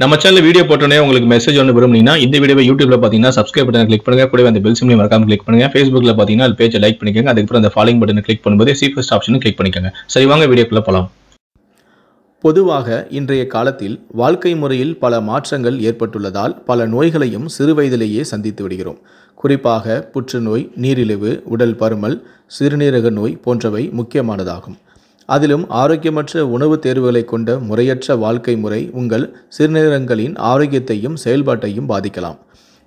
நம்ம channel video போட்டோன்னே உங்களுக்கு மெசேஜ் ஒன்று விரும்புனீங்கன்னா இந்த வீடியோ யூடியூப்ல பார்த்தீங்கன்னா சப்ஸ்கிரைப் பட்டன் கிளிக் பண்ணுங்க கூட அந்த பெல் சிம்லையும் மறக்காம கிளிக் பண்ணுங்க ஃபேஸ்புக்கில் பார்த்தீங்கன்னா அது பேஜை லைக் பண்ணிக்கோங்க அதுக்கப்புறம் அந்த ஃபாலோயிங் பட்டன் கிளிக் பண்ணும்போது சீஃபஸ்ட் ஆப்ஷனும் கிளிக் பண்ணிக்கோங்க சரி வாங்க வீடியோக்குள்ளே போகலாம் பொதுவாக இன்றைய காலத்தில் வாழ்க்கை முறையில் பல மாற்றங்கள் ஏற்பட்டுள்ளதால் பல நோய்களையும் சிறுவயதிலேயே சந்தித்து விடுகிறோம் குறிப்பாக புற்றுநோய் நீரிழிவு உடல் பருமல் சிறுநீரக நோய் போன்றவை முக்கியமானதாகும் அதிலும் ஆரோக்கியமற்ற உணவு தேர்வுகளை கொண்ட முறையற்ற வாழ்க்கை முறை உங்கள் சிறுநீரகங்களின் ஆரோக்கியத்தையும் செயல்பாட்டையும் பாதிக்கலாம்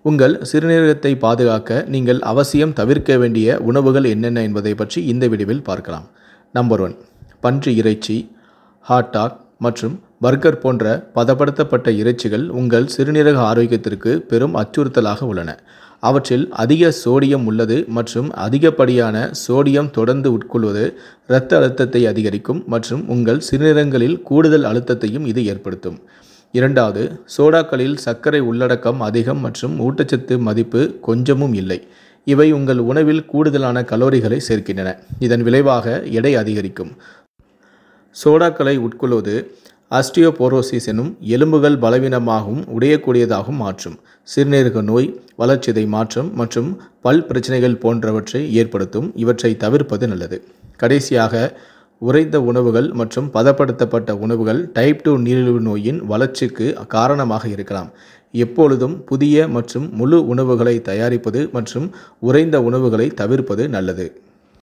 உங்கள் சிறுநீரகத்தை பாதுகாக்க நீங்கள் அவசியம் தவிர்க்க வேண்டிய உணவுகள் என்னென்ன என்பதை பற்றி இந்த விடிவில் பார்க்கலாம் நம்பர் ஒன் பன்றி இறைச்சி ஹாட்டாக் மற்றும் பர்கர் போன்ற பதப்படுத்தப்பட்ட இறைச்சிகள் உங்கள் சிறுநீரக ஆரோக்கியத்திற்கு பெரும் அச்சுறுத்தலாக உள்ளன அவற்றில் அதிக சோடியம் உள்ளது மற்றும் அதிகப்படியான சோடியம் தொடர்ந்து உட்கொள்வது இரத்த அழுத்தத்தை அதிகரிக்கும் மற்றும் உங்கள் சிறுநீரங்களில் கூடுதல் அழுத்தத்தையும் இது ஏற்படுத்தும் இரண்டாவது சோடாக்களில் சர்க்கரை உள்ளடக்கம் அதிகம் மற்றும் ஊட்டச்சத்து மதிப்பு கொஞ்சமும் இல்லை இவை உங்கள் உணவில் கூடுதலான கலோரிகளை சேர்க்கின்றன இதன் விளைவாக எடை அதிகரிக்கும் சோடாக்களை உட்கொள்வது அஸ்டியோபோரோசிஸ் எனும் எலும்புகள் பலவீனமாகவும் உடையக்கூடியதாகவும் மாற்றும் சிறுநீரக நோய் வளர்ச்சிதை மாற்றம் மற்றும் பல் பிரச்சனைகள் போன்றவற்றை ஏற்படுத்தும் இவற்றை தவிர்ப்பது நல்லது கடைசியாக உறைந்த உணவுகள் மற்றும் பதப்படுத்தப்பட்ட உணவுகள் டைப் டூ நீரிழிவு நோயின் வளர்ச்சிக்கு காரணமாக இருக்கலாம் எப்பொழுதும் புதிய மற்றும் முழு உணவுகளை தயாரிப்பது மற்றும் உறைந்த உணவுகளை தவிர்ப்பது நல்லது